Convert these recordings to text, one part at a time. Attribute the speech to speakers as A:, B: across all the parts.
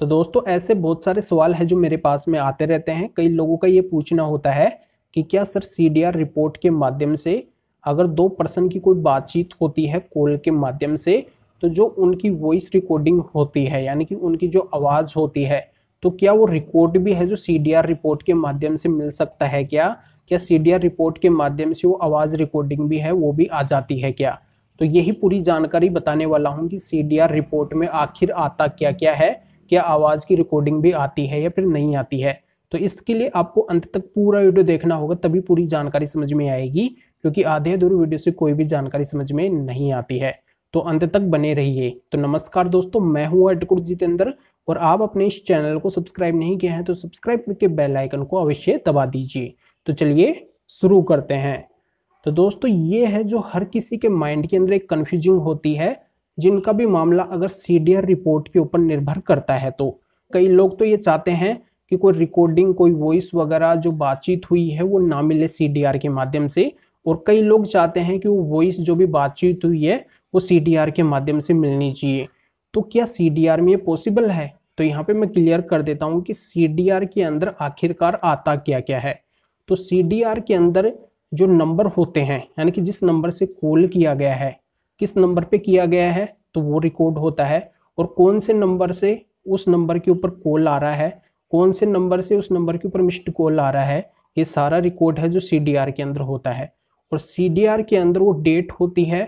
A: तो दोस्तों ऐसे बहुत सारे सवाल हैं जो मेरे पास में आते रहते हैं कई लोगों का ये पूछना होता है कि क्या सर सी रिपोर्ट के माध्यम से अगर दो पर्सन की कोई बातचीत होती है कॉल के माध्यम से तो जो उनकी वॉइस रिकॉर्डिंग होती है यानी कि उनकी जो आवाज़ होती है तो क्या वो रिकॉर्ड भी है जो सी रिपोर्ट के माध्यम से मिल सकता है क्या क्या सी रिपोर्ट के माध्यम से वो आवाज़ रिकॉर्डिंग भी है वो भी आ जाती है क्या तो यही पूरी जानकारी बताने वाला हूँ कि सी रिपोर्ट में आखिर आता क्या क्या है क्या आवाज़ की रिकॉर्डिंग भी आती है या फिर नहीं आती है तो इसके लिए आपको अंत तक पूरा वीडियो देखना होगा तभी पूरी जानकारी समझ में आएगी क्योंकि आधे अधूरे वीडियो से कोई भी जानकारी समझ में नहीं आती है तो अंत तक बने रहिए तो नमस्कार दोस्तों मैं हूँ अटकुट जितेंद्र और आप अपने इस चैनल को सब्सक्राइब नहीं किया है तो सब्सक्राइब करके बेल आइकन को अवश्य दबा दीजिए तो चलिए शुरू करते हैं तो दोस्तों ये है जो हर किसी के माइंड के अंदर एक कन्फ्यूजिंग होती है जिनका भी मामला अगर सी रिपोर्ट के ऊपर निर्भर करता है तो कई लोग तो ये चाहते हैं कि कोई रिकॉर्डिंग कोई वॉइस वगैरह जो बातचीत हुई है वो ना मिले सी के माध्यम से और कई लोग चाहते हैं कि वो वॉइस जो भी बातचीत हुई है वो सी के माध्यम से मिलनी चाहिए तो क्या सी में ये पॉसिबल है तो यहाँ पे मैं क्लियर कर देता हूँ कि सी के अंदर आखिरकार आता क्या क्या है तो सी के अंदर जो नंबर होते हैं यानी कि जिस नंबर से कॉल किया गया है किस नंबर पे किया गया है तो वो रिकॉर्ड होता है और कौन से नंबर से उस नंबर के ऊपर कॉल आ रहा है कौन से नंबर से उस नंबर के ऊपर मिस्ड कॉल आ रहा है ये सारा रिकॉर्ड है जो सी के अंदर होता है और सी के अंदर वो डेट होती है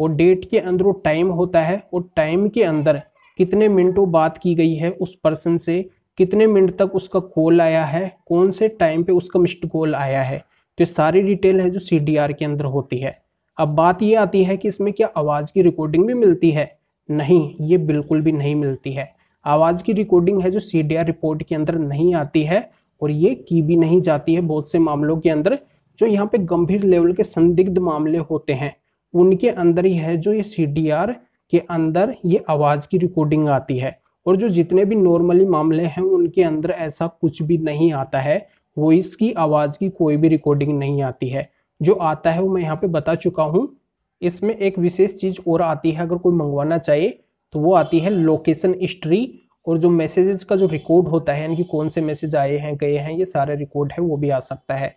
A: और डेट के अंदर वो टाइम होता है और टाइम के अंदर कितने मिनटों बात की गई है उस पर्सन से कितने मिनट तक उसका कॉल आया है कौन से टाइम पे उसका मिस्ड कॉल आया है तो ये सारी डिटेल है जो सी के अंदर होती है अब बात ये आती है कि इसमें क्या आवाज़ की रिकॉर्डिंग भी मिलती है नहीं ये बिल्कुल भी नहीं मिलती है आवाज़ की रिकॉर्डिंग है जो सी रिपोर्ट के अंदर नहीं आती है और ये की भी नहीं जाती है बहुत से मामलों के अंदर जो यहाँ पे गंभीर लेवल के संदिग्ध मामले होते हैं उनके अंदर ही है जो ये सी के अंदर ये आवाज़ की रिकॉर्डिंग आती है और जो जितने भी नॉर्मली मामले हैं उनके अंदर ऐसा कुछ भी नहीं आता है वॉइस की आवाज़ की कोई भी रिकॉर्डिंग नहीं आती है जो आता है वो मैं यहाँ पे बता चुका हूँ इसमें एक विशेष चीज और आती है अगर कोई मंगवाना चाहिए तो वो आती है लोकेशन हिस्ट्री और जो मैसेजेस का जो रिकॉर्ड होता है यानी कि कौन से मैसेज आए हैं गए हैं ये सारे रिकॉर्ड है वो भी आ सकता है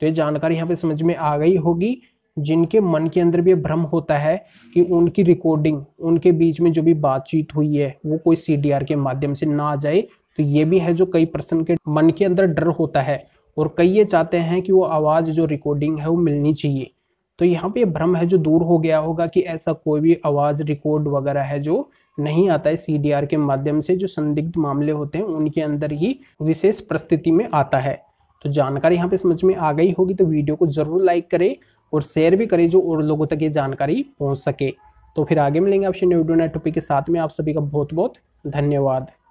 A: तो ये जानकारी यहाँ पे समझ में आ गई होगी जिनके मन के अंदर भी भ्रम होता है कि उनकी रिकॉर्डिंग उनके बीच में जो भी बातचीत हुई है वो कोई सी के माध्यम से ना आ जाए तो ये भी है जो कई पर्सन के मन के अंदर डर होता है और कई ये चाहते हैं कि वो आवाज़ जो रिकॉर्डिंग है वो मिलनी चाहिए तो यहाँ पे भ्रम है जो दूर हो गया होगा कि ऐसा कोई भी आवाज़ रिकॉर्ड वगैरह है जो नहीं आता है सी के माध्यम से जो संदिग्ध मामले होते हैं उनके अंदर ही विशेष परिस्थिति में आता है तो जानकारी यहाँ पे समझ में आ गई होगी तो वीडियो को ज़रूर लाइक करें और शेयर भी करें जो और लोगों तक ये जानकारी पहुँच सके तो फिर आगे मिलेंगे आपसे न्यू वीडियो के साथ में आप सभी का बहुत बहुत धन्यवाद